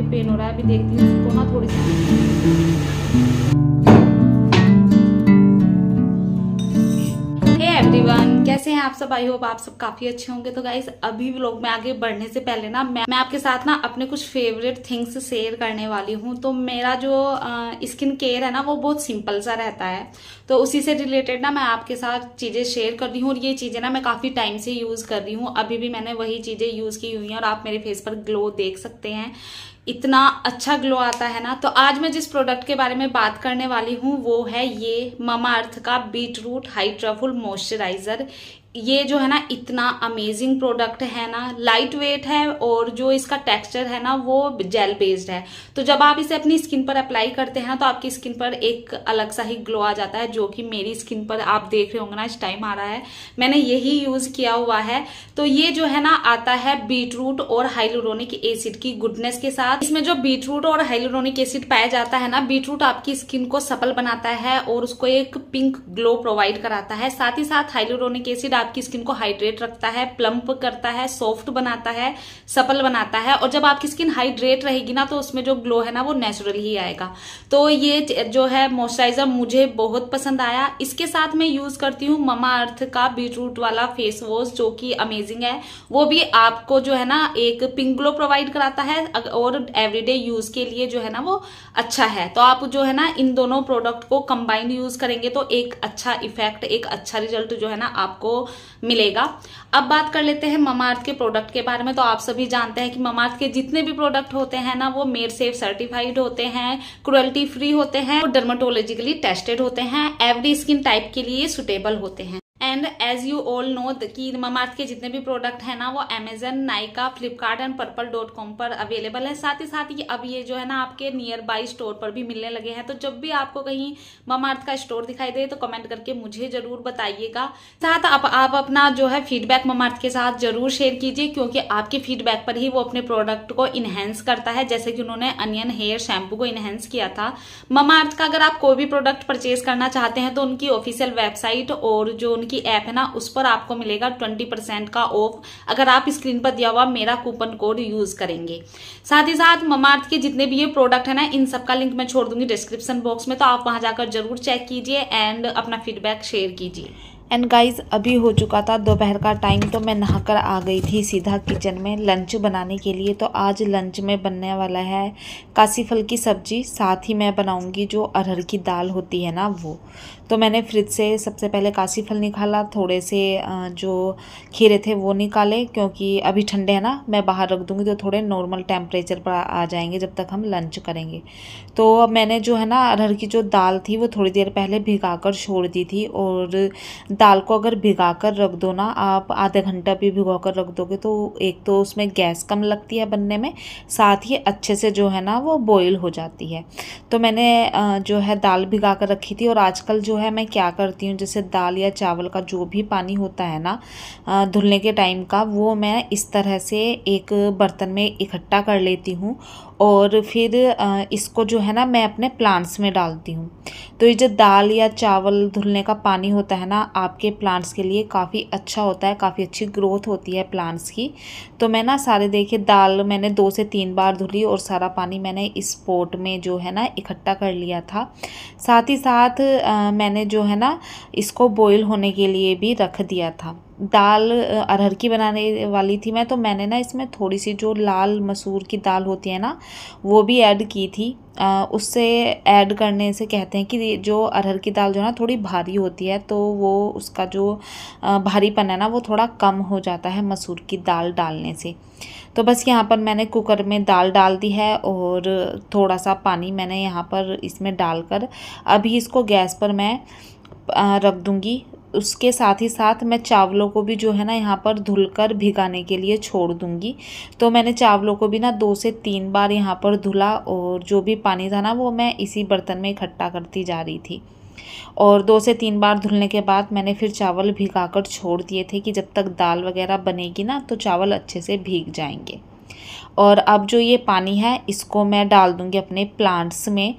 काफ़ी पेन हो रहा है अभी देखती हूँ उसको ना हाँ, थोड़ी सी कैसे हैं आप सब आई होप आप सब काफी अच्छे होंगे तो गाइस अभी व्लॉग में आगे बढ़ने से पहले ना मैं मैं आपके साथ ना अपने कुछ फेवरेट थिंग्स शेयर करने वाली हूँ तो मेरा जो स्किन केयर है ना वो बहुत सिंपल सा रहता है तो उसी से रिलेटेड ना मैं आपके साथ चीजें शेयर कर रही हूँ और ये चीजें ना मैं काफी टाइम से यूज कर रही हूँ अभी भी मैंने वही चीजें यूज की हुई है और आप मेरे फेस पर ग्लो देख सकते हैं इतना अच्छा ग्लो आता है ना तो आज मैं जिस प्रोडक्ट के बारे में बात करने वाली हूँ वो है ये ममा अर्थ का बीट रूट हाई मॉइस्चराइजर ये जो है ना इतना अमेजिंग प्रोडक्ट है ना लाइट वेट है और जो इसका टेक्सचर है ना वो जेल बेस्ड है तो जब आप इसे अपनी स्किन पर अप्लाई करते हैं ना तो आपकी स्किन पर एक अलग सा ही ग्लो आ जाता है जो कि मेरी स्किन पर आप देख रहे होंगे ना इस टाइम आ रहा है मैंने यही यूज किया हुआ है तो ये जो है ना आता है बीटरूट और हाइलोरोनिक एसिड की गुडनेस के साथ इसमें जो बीटरूट और हाइलोरोनिक एसिड पाया जाता है ना बीटरूट आपकी स्किन को सफल बनाता है और उसको एक पिंक ग्लो प्रोवाइड कराता है साथ ही साथ हाइलोरोनिक एसिड आपकी स्किन को हाइड्रेट रखता है प्लम्प करता है सॉफ्ट बनाता है सपल बनाता है और जब आपकी स्किन हाइड्रेट रहेगी ना तो उसमें जो ग्लो है ना वो नेचुरल ही आएगा तो ये जो है मॉइस्चराइजर मुझे बहुत पसंद आया इसके साथ मैं यूज करती हूँ ममा अर्थ का बीटरूट वाला फेस वॉश जो कि अमेजिंग है वो भी आपको जो है ना एक पिंक ग्लो प्रोवाइड कराता है और एवरीडे यूज के लिए जो है ना वो अच्छा है तो आप जो है ना इन दोनों प्रोडक्ट को कंबाइंड यूज करेंगे तो एक अच्छा इफेक्ट एक अच्छा रिजल्ट जो है ना आपको मिलेगा अब बात कर लेते हैं ममार्थ के प्रोडक्ट के बारे में तो आप सभी जानते हैं कि ममार्थ के जितने भी प्रोडक्ट होते हैं ना वो मेर सेफ सर्टिफाइड होते हैं क्रुअल्टी फ्री होते हैं और डर्माटोलॉजिकली टेस्टेड होते हैं एवरी स्किन टाइप के लिए सुटेबल होते हैं and as you all know कि ममार्थ के जितने भी प्रोडक्ट है ना वो Amazon Nykaa Flipkart and Purple dot com पर अवेलेबल है साथ ही साथ ये अब ये जो है ना आपके नियर बाई स्टोर पर भी मिलने लगे हैं तो जब भी आपको कहीं ममार्थ का स्टोर दिखाई दे तो कमेंट करके मुझे जरूर बताइएगा साथ आप, आप अपना जो है फीडबैक ममार्थ के साथ जरूर शेयर कीजिए क्योंकि आपके फीडबैक पर ही वो अपने प्रोडक्ट को इनहेंस करता है जैसे कि उन्होंने अनियन हेयर शैम्पू को इनहेंस किया था ममार्थ का अगर आप कोई भी प्रोडक्ट परचेज करना चाहते हैं तो उनकी ऑफिशियल वेबसाइट और जो उनकी ऐप है ना उस पर आपको मिलेगा ट्वेंटी परसेंट का ऑफ अगर आप स्क्रीन पर दिया हुआ मेरा कूपन कोड यूज करेंगे साथ ही साथ ममार्थ के जितने भी ये प्रोडक्ट है ना इन सबका लिंक मैं छोड़ दूंगी डिस्क्रिप्शन बॉक्स में तो आप वहां जाकर जरूर चेक कीजिए एंड अपना फीडबैक शेयर कीजिए एंड गाइज अभी हो चुका था दोपहर का टाइम तो मैं नहाकर आ गई थी सीधा किचन में लंच बनाने के लिए तो आज लंच में बनने वाला है काशी फल की सब्ज़ी साथ ही मैं बनाऊंगी जो अरहर की दाल होती है ना वो तो मैंने फ्रिज से सबसे पहले काशी फल निकाला थोड़े से जो खीरे थे वो निकाले क्योंकि अभी ठंडे हैं ना मैं बाहर रख दूँगी तो थोड़े नॉर्मल टेम्परेचर पर आ जाएंगे जब तक हम लंच करेंगे तो मैंने जो है ना अरहर की जो दाल थी वो थोड़ी देर पहले भिगा कर छोड़ दी थी और दाल को अगर भिगा कर रख दो ना आप आधे घंटा भी भिगा कर रख दोगे तो एक तो उसमें गैस कम लगती है बनने में साथ ही अच्छे से जो है ना वो बॉयल हो जाती है तो मैंने जो है दाल भिगा कर रखी थी और आजकल जो है मैं क्या करती हूँ जैसे दाल या चावल का जो भी पानी होता है ना धुलने के टाइम का वो मैं इस तरह से एक बर्तन में इकट्ठा कर लेती हूँ और फिर इसको जो है ना मैं अपने प्लांट्स में डालती हूँ तो ये जो दाल या चावल धुलने का पानी होता है ना आपके प्लांट्स के लिए काफ़ी अच्छा होता है काफ़ी अच्छी ग्रोथ होती है प्लांट्स की तो मैं ना सारे देखिए दाल मैंने दो से तीन बार धुली और सारा पानी मैंने इस पोट में जो है ना इकट्ठा कर लिया था साथ ही साथ मैंने जो है ना इसको बॉयल होने के लिए भी रख दिया था दाल अरहर की बनाने वाली थी मैं तो मैंने ना इसमें थोड़ी सी जो लाल मसूर की दाल होती है ना वो भी ऐड की थी आ, उससे ऐड करने से कहते हैं कि जो अरहर की दाल जो है ना थोड़ी भारी होती है तो वो उसका जो भारीपन है ना वो थोड़ा कम हो जाता है मसूर की दाल डालने से तो बस यहाँ पर मैंने कुकर में दाल डाल दी है और थोड़ा सा पानी मैंने यहाँ पर इसमें डालकर अभी इसको गैस पर मैं रख दूँगी उसके साथ ही साथ मैं चावलों को भी जो है ना यहाँ पर धुलकर भिगाने के लिए छोड़ दूँगी तो मैंने चावलों को भी ना दो से तीन बार यहाँ पर धुला और जो भी पानी था ना वो मैं इसी बर्तन में इकट्ठा करती जा रही थी और दो से तीन बार धुलने के बाद मैंने फिर चावल भिगा कर छोड़ दिए थे कि जब तक दाल वगैरह बनेगी ना तो चावल अच्छे से भीग जाएंगे और अब जो ये पानी है इसको मैं डाल दूँगी अपने प्लांट्स में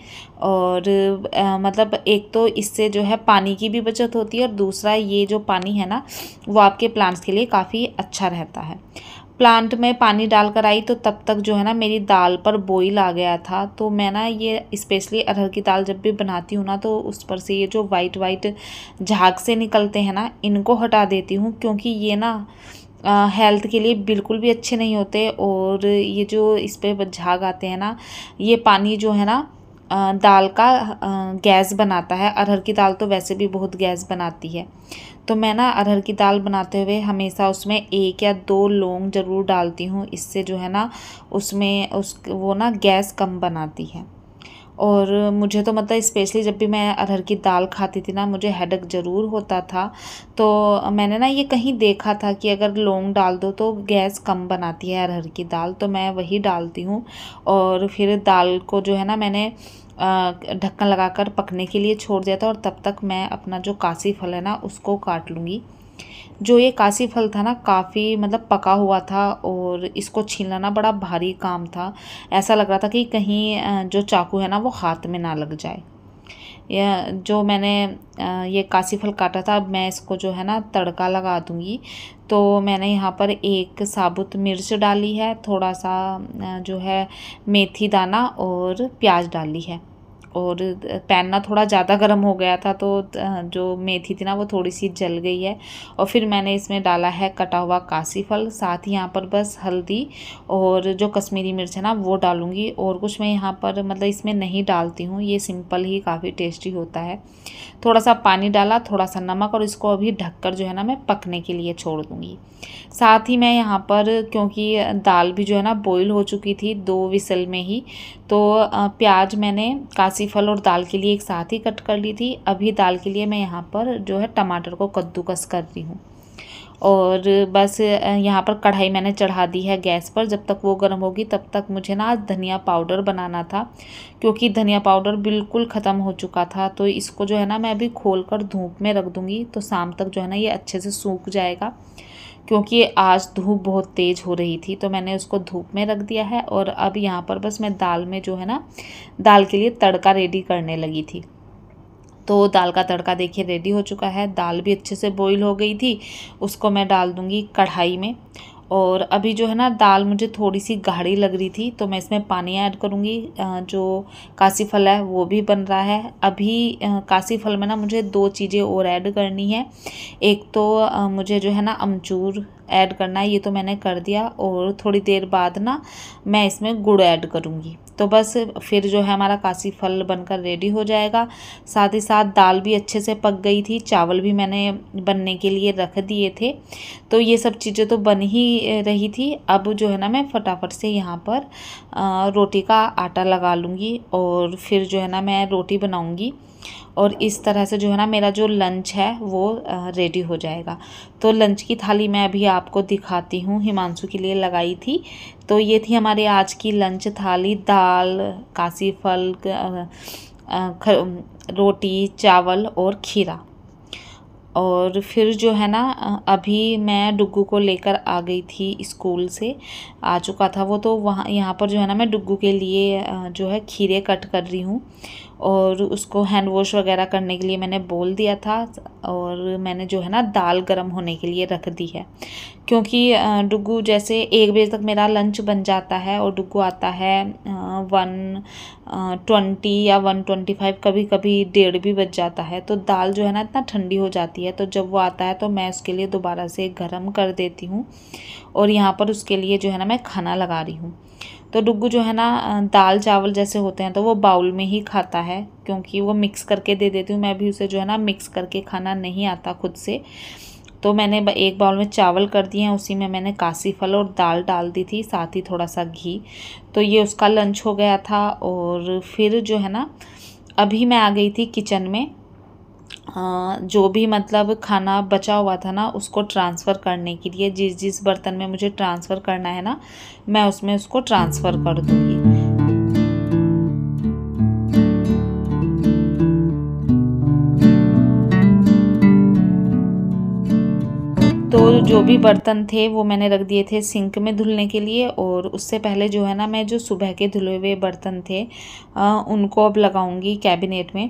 और आ, मतलब एक तो इससे जो है पानी की भी बचत होती है और दूसरा ये जो पानी है ना वो आपके प्लांट्स के लिए काफ़ी अच्छा रहता है प्लांट में पानी डालकर आई तो तब तक जो है ना मेरी दाल पर बोइल आ गया था तो मैं ना ये स्पेशली अरहर की दाल जब भी बनाती हूँ ना तो उस पर से ये जो वाइट वाइट झाग से निकलते हैं ना इनको हटा देती हूँ क्योंकि ये ना हेल्थ के लिए बिल्कुल भी अच्छे नहीं होते और ये जो इस पर झाग आते हैं ना ये पानी जो है ना दाल का गैस बनाता है अरहर की दाल तो वैसे भी बहुत गैस बनाती है तो मैं ना अरहर की दाल बनाते हुए हमेशा उसमें एक या दो लौंग ज़रूर डालती हूँ इससे जो है ना उसमें उस वो ना गैस कम बनाती है और मुझे तो मतलब स्पेशली जब भी मैं अरहर की दाल खाती थी ना मुझे हेडक ज़रूर होता था तो मैंने ना ये कहीं देखा था कि अगर लौंग डाल दो तो गैस कम बनाती है अरहर की दाल तो मैं वही डालती हूँ और फिर दाल को जो है ना मैंने ढक्कन लगाकर पकने के लिए छोड़ दिया था और तब तक मैं अपना जो काशी फल है ना उसको काट लूँगी जो ये कासी फल था ना काफ़ी मतलब पका हुआ था और इसको छीलना ना बड़ा भारी काम था ऐसा लग रहा था कि कहीं जो चाकू है ना वो हाथ में ना लग जाए यह जो मैंने ये कासी फल काटा था अब मैं इसको जो है ना तड़का लगा दूँगी तो मैंने यहाँ पर एक साबुत मिर्च डाली है थोड़ा सा जो है मेथी दाना और प्याज डाली है और पैन ना थोड़ा ज़्यादा गर्म हो गया था तो जो मेथी थी ना वो थोड़ी सी जल गई है और फिर मैंने इसमें डाला है कटा हुआ कासी फल साथ ही यहाँ पर बस हल्दी और जो कश्मीरी मिर्च है ना वो डालूँगी और कुछ मैं यहाँ पर मतलब इसमें नहीं डालती हूँ ये सिंपल ही काफ़ी टेस्टी होता है थोड़ा सा पानी डाला थोड़ा सा नमक और इसको अभी ढककर जो है ना मैं पकने के लिए छोड़ दूँगी साथ ही मैं यहाँ पर क्योंकि दाल भी जो है ना बॉईल हो चुकी थी दो विसल में ही तो प्याज मैंने कासी फल और दाल के लिए एक साथ ही कट कर ली थी अभी दाल के लिए मैं यहाँ पर जो है टमाटर को कद्दूकस कर रही हूँ और बस यहाँ पर कढ़ाई मैंने चढ़ा दी है गैस पर जब तक वो गर्म होगी तब तक मुझे ना आज धनिया पाउडर बनाना था क्योंकि धनिया पाउडर बिल्कुल ख़त्म हो चुका था तो इसको जो है ना मैं अभी खोल कर धूप में रख दूँगी तो शाम तक जो है ना ये अच्छे से सूख जाएगा क्योंकि आज धूप बहुत तेज़ हो रही थी तो मैंने उसको धूप में रख दिया है और अब यहाँ पर बस मैं दाल में जो है ना दाल के लिए तड़का रेडी करने लगी थी तो दाल का तड़का देखिए रेडी हो चुका है दाल भी अच्छे से बॉईल हो गई थी उसको मैं डाल दूंगी कढ़ाई में और अभी जो है ना दाल मुझे थोड़ी सी गाढ़ी लग रही थी तो मैं इसमें पानी ऐड करूँगी जो काशी फल है वो भी बन रहा है अभी काशी फल में ना मुझे दो चीज़ें और ऐड करनी है एक तो मुझे जो है ना अमचूर ऐड करना है ये तो मैंने कर दिया और थोड़ी देर बाद ना मैं इसमें गुड़ ऐड करूँगी तो बस फिर जो है हमारा काशी फल बनकर रेडी हो जाएगा साथ ही साथ दाल भी अच्छे से पक गई थी चावल भी मैंने बनने के लिए रख दिए थे तो ये सब चीज़ें तो बन ही रही थी अब जो है ना मैं फटाफट से यहाँ पर रोटी का आटा लगा लूँगी और फिर जो है ना मैं रोटी बनाऊँगी और इस तरह से जो है ना मेरा जो लंच है वो रेडी हो जाएगा तो लंच की थाली मैं अभी आपको दिखाती हूँ हिमांशु के लिए लगाई थी तो ये थी हमारे आज की लंच थाली दाल कासी फल रोटी चावल और खीरा और फिर जो है ना अभी मैं डुग्गू को लेकर आ गई थी स्कूल से आ चुका था वो तो वहाँ यहाँ पर जो है ना मैं डुग्गू के लिए जो है खीरे कट कर रही हूँ और उसको हैंड वॉश वगैरह करने के लिए मैंने बोल दिया था और मैंने जो है ना दाल गर्म होने के लिए रख दी है क्योंकि डुगू जैसे एक बजे तक मेरा लंच बन जाता है और डुगू आता है वन ट्वेंटी या वन ट्वेंटी फाइव कभी कभी डेढ़ भी बज जाता है तो दाल जो है ना इतना ठंडी हो जाती है तो जब वो आता है तो मैं उसके लिए दोबारा से गर्म कर देती हूँ और यहाँ पर उसके लिए जो है ना मैं खाना लगा रही हूँ तो डुग्गू जो है ना दाल चावल जैसे होते हैं तो वो बाउल में ही खाता है क्योंकि वो मिक्स करके दे देती हूँ मैं भी उसे जो है ना मिक्स करके खाना नहीं आता खुद से तो मैंने एक बाउल में चावल कर दिए हैं उसी में मैंने कासी फल और दाल डाल दी थी साथ ही थोड़ा सा घी तो ये उसका लंच हो गया था और फिर जो है ना अभी मैं आ गई थी किचन में जो भी मतलब खाना बचा हुआ था ना उसको ट्रांसफ़र करने के लिए जिस जिस बर्तन में मुझे ट्रांसफ़र करना है ना मैं उसमें उसको ट्रांसफ़र कर दूँगी तो जो भी बर्तन थे वो मैंने रख दिए थे सिंक में धुलने के लिए और उससे पहले जो है ना मैं जो सुबह के धुले हुए बर्तन थे आ, उनको अब लगाऊंगी कैबिनेट में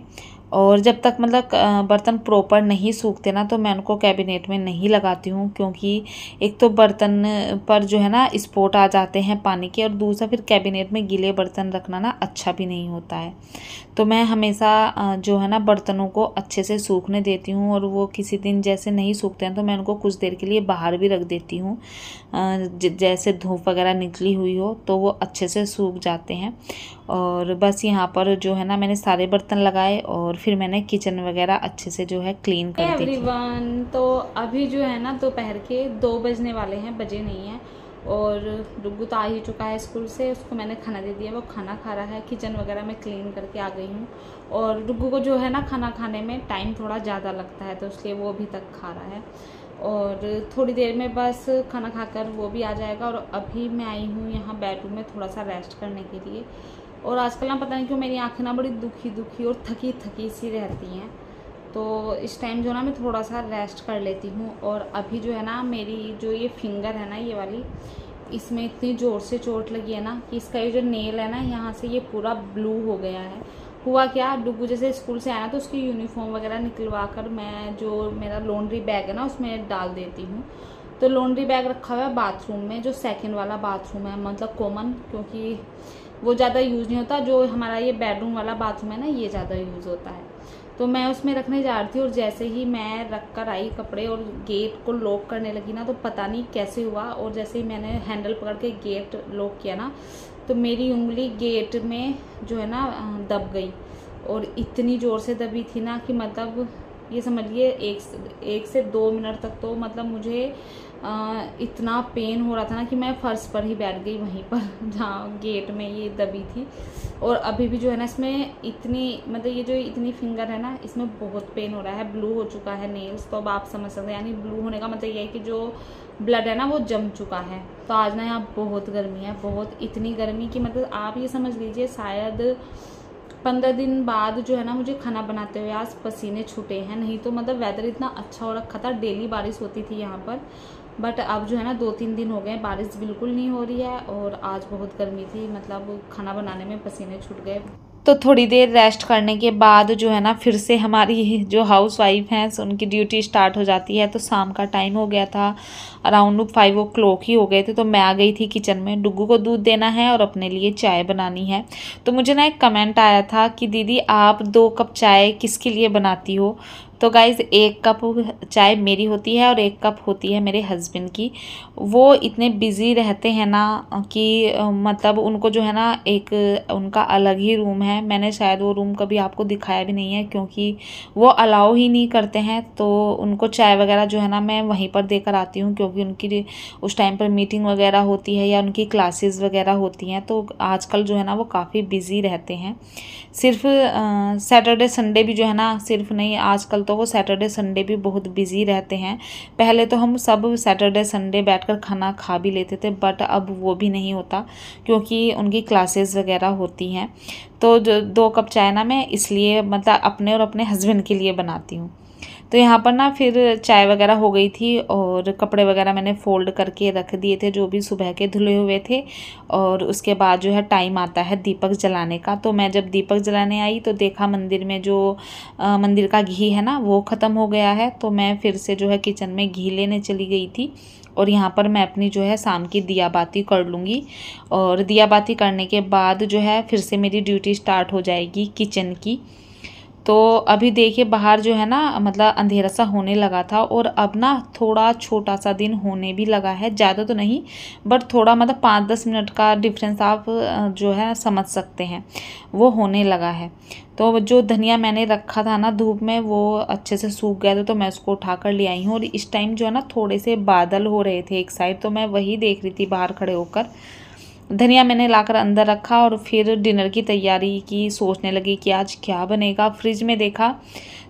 और जब तक मतलब बर्तन प्रॉपर नहीं सूखते ना तो मैं उनको कैबिनेट में नहीं लगाती हूँ क्योंकि एक तो बर्तन पर जो है ना स्पोट आ जाते हैं पानी के और दूसरा फिर कैबिनेट में गीले बर्तन रखना ना अच्छा भी नहीं होता है तो मैं हमेशा जो है ना बर्तनों को अच्छे से सूखने देती हूँ और वो किसी दिन जैसे नहीं सूखते हैं तो मैं उनको कुछ देर के लिए बाहर भी रख देती हूँ जैसे धूप वगैरह निकली हुई हो तो वो अच्छे से सूख जाते हैं और बस यहाँ पर जो है ना मैंने सारे बर्तन लगाए और फिर मैंने किचन वगैरह अच्छे से जो है क्लीन कर दी तो अभी जो है ना दोपहर के दो बजने वाले हैं बजे नहीं हैं और रुगु तो आ ही चुका है स्कूल से उसको मैंने खाना दे दिया वो खाना खा रहा है किचन वगैरह मैं क्लीन करके आ गई हूँ और रुगु को जो है ना खाना खाने में टाइम थोड़ा ज़्यादा लगता है तो इसलिए वो अभी तक खा रहा है और थोड़ी देर में बस खाना खाकर वो भी आ जाएगा और अभी मैं आई हूँ यहाँ बेडरूम में थोड़ा सा रेस्ट करने के लिए और आजकल ना पता नहीं क्यों मेरी आँखें ना बड़ी दुखी दुखी और थकी थकी सी रहती हैं तो इस टाइम जो ना मैं थोड़ा सा रेस्ट कर लेती हूँ और अभी जो है ना मेरी जो ये फिंगर है ना ये वाली इसमें इतनी ज़ोर से चोट लगी है ना कि इसका ये जो नेल है ना यहाँ से ये पूरा ब्लू हो गया है हुआ क्या डुगू जैसे स्कूल से आया तो उसकी यूनिफॉर्म वगैरह निकलवा कर मैं जो मेरा लॉन्ड्री बैग है ना उसमें डाल देती हूँ तो लॉन्ड्री बैग रखा हुआ है बाथरूम में जो सेकेंड वाला बाथरूम है मतलब कॉमन क्योंकि वो ज़्यादा यूज़ नहीं होता जो हमारा ये बेडरूम वाला बाथरूम है ना ये ज़्यादा यूज़ होता है तो मैं उसमें रखने जा रही थी और जैसे ही मैं रख कर आई कपड़े और गेट को लॉक करने लगी ना तो पता नहीं कैसे हुआ और जैसे ही मैंने हैंडल पकड़ के गेट लॉक किया ना तो मेरी उंगली गेट में जो है ना दब गई और इतनी ज़ोर से दबी थी ना कि मतलब ये समझिए एक एक से दो मिनट तक तो मतलब मुझे इतना पेन हो रहा था ना कि मैं फ़र्श पर ही बैठ गई वहीं पर जहाँ गेट में ये दबी थी और अभी भी जो है ना इसमें इतनी मतलब ये जो इतनी फिंगर है ना इसमें बहुत पेन हो रहा है ब्लू हो चुका है नेल्स तो अब आप समझ सकते हैं यानी ब्लू होने का मतलब ये है कि जो ब्लड है ना वो जम चुका है तो आज ना यहाँ बहुत गर्मी है बहुत इतनी गर्मी कि मतलब आप ये समझ लीजिए शायद पंद्रह दिन बाद जो है ना मुझे खाना बनाते हुए आज पसीने छूटे हैं नहीं तो मतलब वेदर इतना अच्छा हो रखा था डेली बारिश होती थी यहाँ पर बट अब जो है ना दो तीन दिन हो गए बारिश बिल्कुल नहीं हो रही है और आज बहुत गर्मी थी मतलब खाना बनाने में पसीने छूट गए तो थोड़ी देर रेस्ट करने के बाद जो है ना फिर से हमारी जो हाउस वाइफ हैं उनकी ड्यूटी स्टार्ट हो जाती है तो शाम का टाइम हो गया था अराउंड फाइव ओ क्लॉक ही हो गए थे तो मैं आ गई थी किचन में डुगू को दूध देना है और अपने लिए चाय बनानी है तो मुझे ना एक कमेंट आया था कि दीदी आप दो कप चाय किसके लिए बनाती हो तो गाइज़ एक कप चाय मेरी होती है और एक कप होती है मेरे हस्बैंड की वो इतने बिज़ी रहते हैं ना कि मतलब उनको जो है ना एक उनका अलग ही रूम है मैंने शायद वो रूम कभी आपको दिखाया भी नहीं है क्योंकि वो अलाउ ही नहीं करते हैं तो उनको चाय वगैरह जो है ना मैं वहीं पर देकर आती हूँ क्योंकि उनकी उस टाइम पर मीटिंग वगैरह होती है या उनकी क्लासेस वगैरह होती हैं तो आजकल जो है ना वो काफ़ी बिज़ी रहते हैं सिर्फ सैटरडे संडे भी जो है ना सिर्फ नहीं आजकल तो तो वो सैटरडे संडे भी बहुत बिज़ी रहते हैं पहले तो हम सब सैटरडे संडे बैठकर खाना खा भी लेते थे बट अब वो भी नहीं होता क्योंकि उनकी क्लासेस वगैरह होती हैं तो दो कप चाय ना मैं इसलिए मतलब अपने और अपने हस्बैंड के लिए बनाती हूँ तो यहाँ पर ना फिर चाय वगैरह हो गई थी और कपड़े वगैरह मैंने फ़ोल्ड करके रख दिए थे जो भी सुबह के धुले हुए थे और उसके बाद जो है टाइम आता है दीपक जलाने का तो मैं जब दीपक जलाने आई तो देखा मंदिर में जो आ, मंदिर का घी है ना वो ख़त्म हो गया है तो मैं फिर से जो है किचन में घी लेने चली गई थी और यहाँ पर मैं अपनी जो है शाम की दिया बाती कर लूँगी और दिया बाती करने के बाद जो है फिर से मेरी ड्यूटी स्टार्ट हो जाएगी किचन की तो अभी देखिए बाहर जो है ना मतलब अंधेरा सा होने लगा था और अब ना थोड़ा छोटा सा दिन होने भी लगा है ज़्यादा तो नहीं बट थोड़ा मतलब पाँच दस मिनट का डिफरेंस आप जो है समझ सकते हैं वो होने लगा है तो जो धनिया मैंने रखा था ना धूप में वो अच्छे से सूख गया था तो मैं उसको उठा कर ले आई हूँ और इस टाइम जो है ना थोड़े से बादल हो रहे थे एक साइड तो मैं वही देख रही थी बाहर खड़े होकर धनिया मैंने लाकर अंदर रखा और फिर डिनर की तैयारी की सोचने लगी कि आज क्या बनेगा फ्रिज में देखा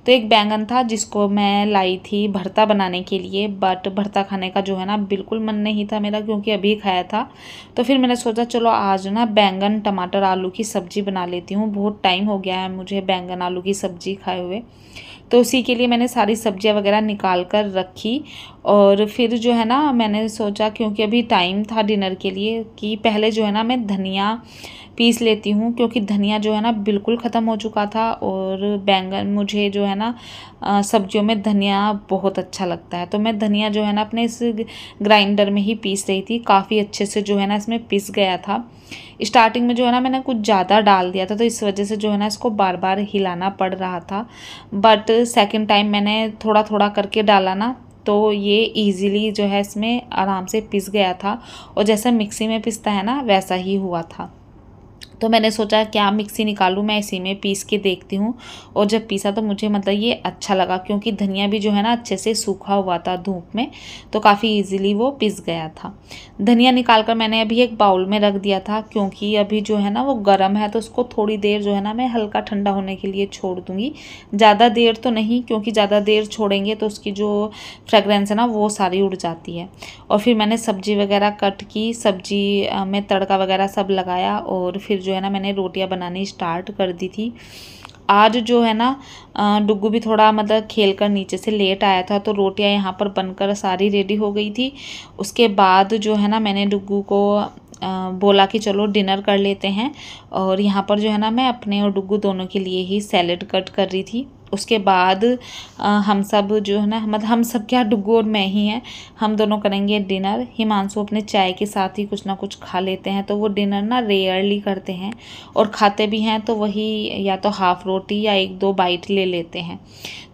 तो एक बैंगन था जिसको मैं लाई थी भरता बनाने के लिए बट भरता खाने का जो है ना बिल्कुल मन नहीं था मेरा क्योंकि अभी खाया था तो फिर मैंने सोचा चलो आज ना बैंगन टमाटर आलू की सब्ज़ी बना लेती हूँ बहुत टाइम हो गया है मुझे बैंगन आलू की सब्ज़ी खाए हुए तो उसी के लिए मैंने सारी सब्जियां वगैरह निकाल कर रखी और फिर जो है ना मैंने सोचा क्योंकि अभी टाइम था डिनर के लिए कि पहले जो है ना मैं धनिया पीस लेती हूँ क्योंकि धनिया जो है ना बिल्कुल ख़त्म हो चुका था और बैंगन मुझे जो है ना सब्जियों में धनिया बहुत अच्छा लगता है तो मैं धनिया जो है ना अपने इस ग्राइंडर में ही पीस रही थी काफ़ी अच्छे से जो है ना इसमें पिस गया था स्टार्टिंग में जो है ना मैंने कुछ ज़्यादा डाल दिया था तो इस वजह से जो है ना इसको बार बार हिलाना पड़ रहा था बट सेकेंड टाइम मैंने थोड़ा थोड़ा करके डाला ना तो ये इजीली जो है इसमें आराम से पिस गया था और जैसा मिक्सी में पिसता है ना वैसा ही हुआ था तो मैंने सोचा क्या मिक्सी निकालूँ मैं इसी में पीस के देखती हूँ और जब पीसा तो मुझे मतलब ये अच्छा लगा क्योंकि धनिया भी जो है ना अच्छे से सूखा हुआ था धूप में तो काफ़ी ईजिली वो पिस गया था धनिया निकाल कर मैंने अभी एक बाउल में रख दिया था क्योंकि अभी जो है ना वो गर्म है तो उसको थोड़ी देर जो है ना मैं हल्का ठंडा होने के लिए छोड़ दूँगी ज़्यादा देर तो नहीं क्योंकि ज़्यादा देर छोड़ेंगे तो उसकी जो फ्रेगरेंस है ना वो सारी उड़ जाती है और फिर मैंने सब्ज़ी वगैरह कट की सब्ज़ी में तड़का वगैरह सब लगाया और फिर जो जो है ना मैंने रोटियां बनानी स्टार्ट कर दी थी आज जो है ना डुगू भी थोड़ा मतलब खेल कर नीचे से लेट आया था तो रोटियां यहाँ पर बनकर सारी रेडी हो गई थी उसके बाद जो है ना मैंने डुगू को बोला कि चलो डिनर कर लेते हैं और यहाँ पर जो है ना मैं अपने और डुगू दोनों के लिए ही सैलड कट कर रही थी उसके बाद हम सब जो है ना मतलब हम सब क्या डुगो और मैं ही हैं हम दोनों करेंगे डिनर हिमांशु अपने चाय के साथ ही कुछ ना कुछ खा लेते हैं तो वो डिनर ना रेयरली करते हैं और खाते भी हैं तो वही या तो हाफ़ रोटी या एक दो बाइट ले लेते हैं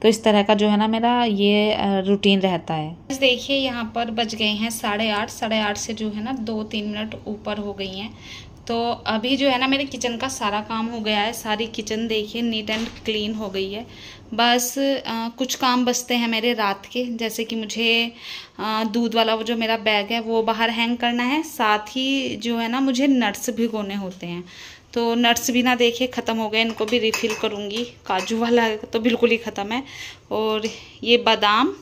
तो इस तरह का जो है ना मेरा ये रूटीन रहता है देखिए यहाँ पर बज गए हैं साढ़े आठ साढ़े आठ से जो है ना दो तीन मिनट ऊपर हो गई हैं तो अभी जो है ना मेरे किचन का सारा काम हो गया है सारी किचन देखिए नीट एंड क्लीन हो गई है बस आ, कुछ काम बचते हैं मेरे रात के जैसे कि मुझे दूध वाला वो जो मेरा बैग है वो बाहर हैंग करना है साथ ही जो है ना मुझे नट्स भिगोने होते हैं तो नट्स भी ना देखे ख़त्म हो गए इनको भी रिफ़िल करूँगी काजू वाला तो बिल्कुल ही ख़त्म है और ये बादाम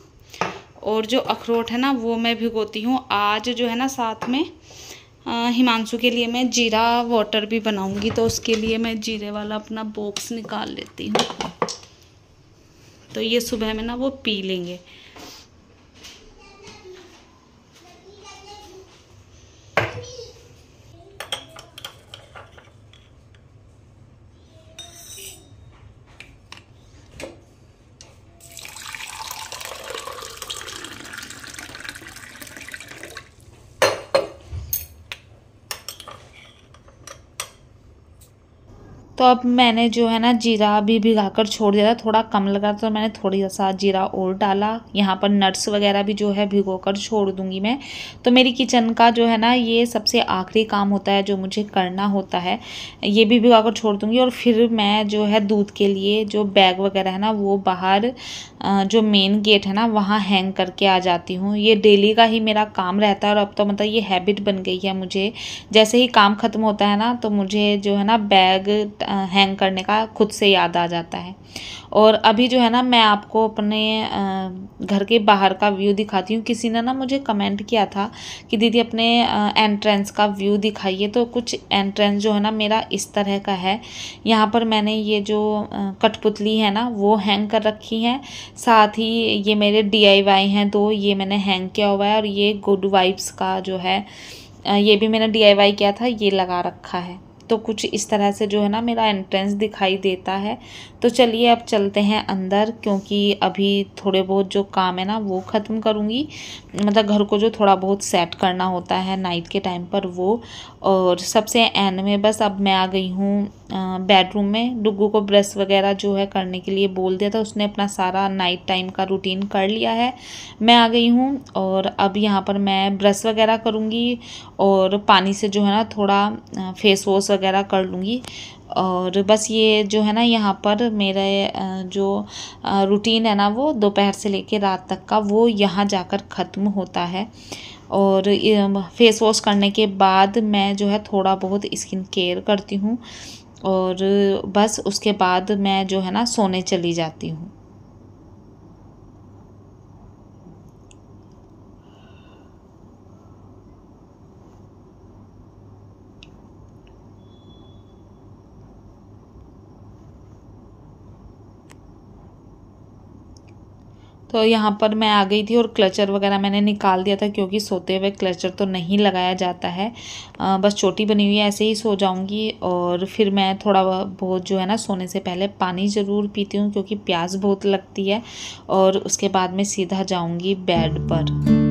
और जो अखरोट है ना वो मैं भिगोती हूँ आज जो है ना साथ में हिमांशु के लिए मैं जीरा वाटर भी बनाऊंगी तो उसके लिए मैं जीरे वाला अपना बॉक्स निकाल लेती हूँ तो ये सुबह में ना वो पी लेंगे तो अब मैंने जो है ना जीरा भी भिगा कर छोड़ दिया था थोड़ा कम लगा तो मैंने थोड़ा सा जीरा और डाला यहाँ पर नट्स वगैरह भी जो है भिगो कर छोड़ दूंगी मैं तो मेरी किचन का जो है ना ये सबसे आखिरी काम होता है जो मुझे करना होता है ये भी भिगा कर छोड़ दूँगी और फिर मैं जो है दूध के लिए जो बैग वगैरह है ना वो बाहर जो मेन गेट है ना वहाँ हैंग करके आ जाती हूँ ये डेली का ही मेरा काम रहता है और अब तो मतलब ये हैबिट बन गई है मुझे जैसे ही काम ख़त्म होता है ना तो मुझे जो है ना बैग हैंग करने का खुद से याद आ जाता है और अभी जो है ना मैं आपको अपने घर के बाहर का व्यू दिखाती हूँ किसी ने ना मुझे कमेंट किया था कि दीदी अपने एंट्रेंस का व्यू दिखाइए तो कुछ एंट्रेंस जो है ना मेरा इस तरह का है यहाँ पर मैंने ये जो कठपुतली है ना वो हैंग कर रखी है साथ ही ये मेरे डी हैं तो ये मैंने हैंग किया हुआ है और ये गुड वाइब्स का जो है ये भी मैंने डी किया था ये लगा रखा है तो कुछ इस तरह से जो है ना मेरा एंट्रेंस दिखाई देता है तो चलिए अब चलते हैं अंदर क्योंकि अभी थोड़े बहुत जो काम है ना वो ख़त्म करूँगी मतलब घर को जो थोड़ा बहुत सेट करना होता है नाइट के टाइम पर वो और सबसे एंड में बस अब मैं आ गई हूँ बेडरूम में डुगू को ब्रश वगैरह जो है करने के लिए बोल दिया था उसने अपना सारा नाइट टाइम का रूटीन कर लिया है मैं आ गई हूँ और अब यहाँ पर मैं ब्रश वगैरह करूँगी और पानी से जो है ना थोड़ा फेस वॉश वगैरह कर लूँगी और बस ये जो है ना यहाँ पर मेरा जो रूटीन है ना वो दोपहर से लेके रात तक का वो यहाँ जाकर ख़त्म होता है और फेस वॉश करने के बाद मैं जो है थोड़ा बहुत स्किन केयर करती हूँ और बस उसके बाद मैं जो है ना सोने चली जाती हूँ तो यहाँ पर मैं आ गई थी और क्लचर वगैरह मैंने निकाल दिया था क्योंकि सोते हुए क्लचर तो नहीं लगाया जाता है आ, बस चोटी बनी हुई है ऐसे ही सो जाऊँगी और फिर मैं थोड़ा बहुत जो है ना सोने से पहले पानी ज़रूर पीती हूँ क्योंकि प्यास बहुत लगती है और उसके बाद मैं सीधा जाऊँगी बेड पर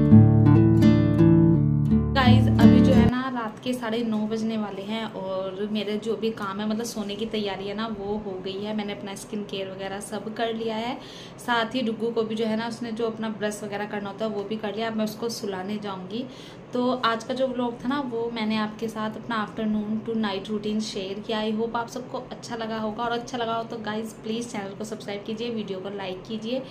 के साढ़े नौ बजने वाले हैं और मेरे जो भी काम है मतलब सोने की तैयारी है ना वो हो गई है मैंने अपना स्किन केयर वगैरह सब कर लिया है साथ ही डुगू को भी जो है ना उसने जो अपना ब्रश वगैरह करना होता है वो भी कर लिया अब मैं उसको सुलाने जाऊँगी तो आज का जो ब्लॉग था ना वो मैंने आपके साथ अपना afternoon to night routine share किया आई होप आप सबको अच्छा लगा होगा और अच्छा लगा हो तो गाइज़ प्लीज़ चैनल को सब्सक्राइब कीजिए वीडियो को लाइक कीजिए